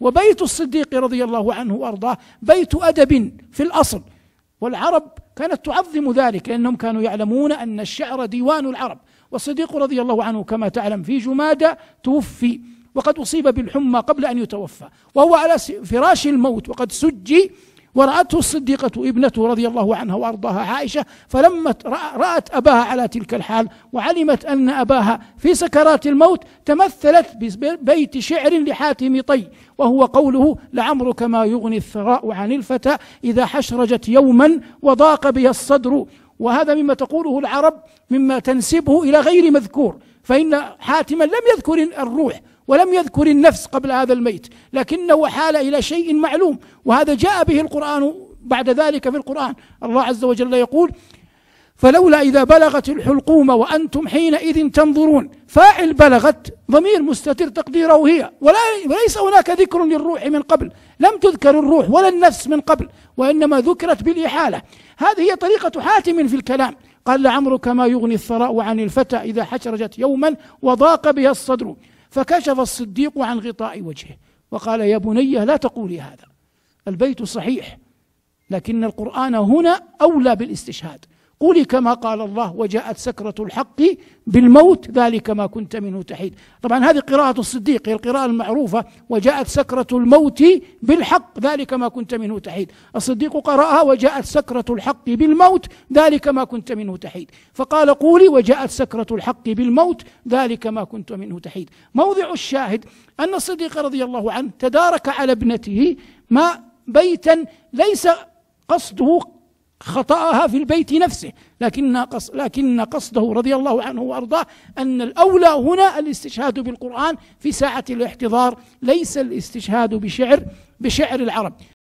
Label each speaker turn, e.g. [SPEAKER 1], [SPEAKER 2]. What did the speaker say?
[SPEAKER 1] وبيت الصديق رضي الله عنه وارضاه بيت ادب في الاصل والعرب كانت تعظم ذلك لانهم كانوا يعلمون ان الشعر ديوان العرب والصديق رضي الله عنه كما تعلم في جمادى توفي وقد اصيب بالحمى قبل ان يتوفى وهو على فراش الموت وقد سجي ورأته الصديقة ابنته رضي الله عنها وأرضاها عائشة فلما رأت أباها على تلك الحال وعلمت أن أباها في سكرات الموت تمثلت ببيت شعر لحاتم طي وهو قوله لعمرك ما يغني الثراء عن الفتى إذا حشرجت يوما وضاق بها الصدر وهذا مما تقوله العرب مما تنسبه إلى غير مذكور فإن حاتما لم يذكر الروح ولم يذكر النفس قبل هذا الميت لكنه حال إلى شيء معلوم وهذا جاء به القرآن بعد ذلك في القرآن الله عز وجل يقول فلولا إذا بلغت الحلقوم وأنتم حينئذ تنظرون فاعل بلغت ضمير مستتر تقديره هي ولا وليس هناك ذكر للروح من قبل لم تذكر الروح ولا النفس من قبل وإنما ذكرت بالإحالة هذه هي طريقة حاتم في الكلام قال لعمرك ما يغني الثراء عن الفتى إذا حشرجت يوما وضاق بها الصدر فكشف الصديق عن غطاء وجهه وقال يا بني لا تقولي هذا البيت صحيح لكن القرآن هنا أولى بالاستشهاد قولي كما قال الله وجاءت سكرة الحق بالموت ذلك ما كنت منه تحيد طبعا هذه قراءة الصديق هي القراءة المعروفة وجاءت سكرة الموت بالحق ذلك ما كنت منه تحيد الصديق قرأها وجاءت سكرة الحق بالموت ذلك ما كنت منه تحيد فقال قولي وجاءت سكرة الحق بالموت ذلك ما كنت منه تحيد موضع الشاهد أن الصديق رضي الله عنه تدارك على ابنته ما بيتا ليس قصده خطأها في البيت نفسه لكن قص لكن قصده رضي الله عنه وأرضاه أن الأولى هنا الاستشهاد بالقرآن في ساعة الاحتضار ليس الاستشهاد بشعر بشعر العرب